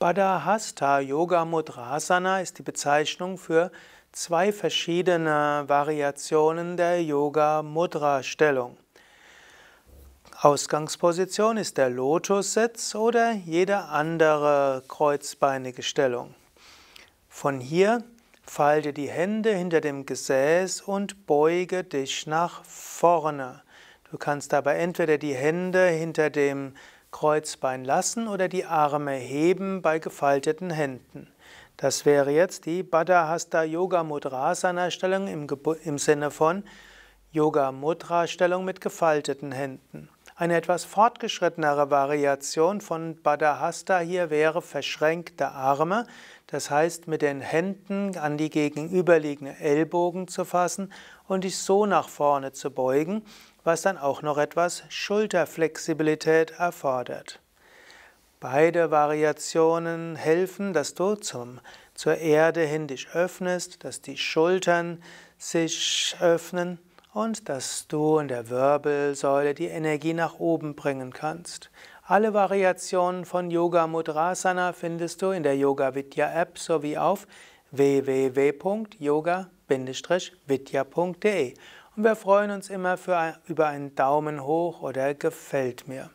Badahasta Yoga Mudrasana ist die Bezeichnung für zwei verschiedene Variationen der Yoga Mudra Stellung. Ausgangsposition ist der Lotus-Sitz oder jede andere kreuzbeinige Stellung. Von hier falte die Hände hinter dem Gesäß und beuge dich nach vorne. Du kannst dabei entweder die Hände hinter dem Gesäß Kreuzbein lassen oder die Arme heben bei gefalteten Händen. Das wäre jetzt die Badahasta Yoga Mudrasana Stellung im, Sinne von Yoga Mudra Stellung mit gefalteten Händen. Eine etwas fortgeschrittenere Variation von Badahasta hier wäre verschränkte Arme, das heißt mit den Händen an die gegenüberliegende Ellbogen zu fassen und dich so nach vorne zu beugen, was dann auch noch etwas Schulterflexibilität erfordert. Beide Variationen helfen, dass du zum, zur Erde hin dich öffnest, dass die Schultern sich öffnen und dass du in der Wirbelsäule die Energie nach oben bringen kannst. Alle Variationen von Yoga Mudrasana findest du in der Yoga Vidya App sowie auf www.yoga-vidya.de. Und wir freuen uns immer für, über einen Daumen hoch oder gefällt mir.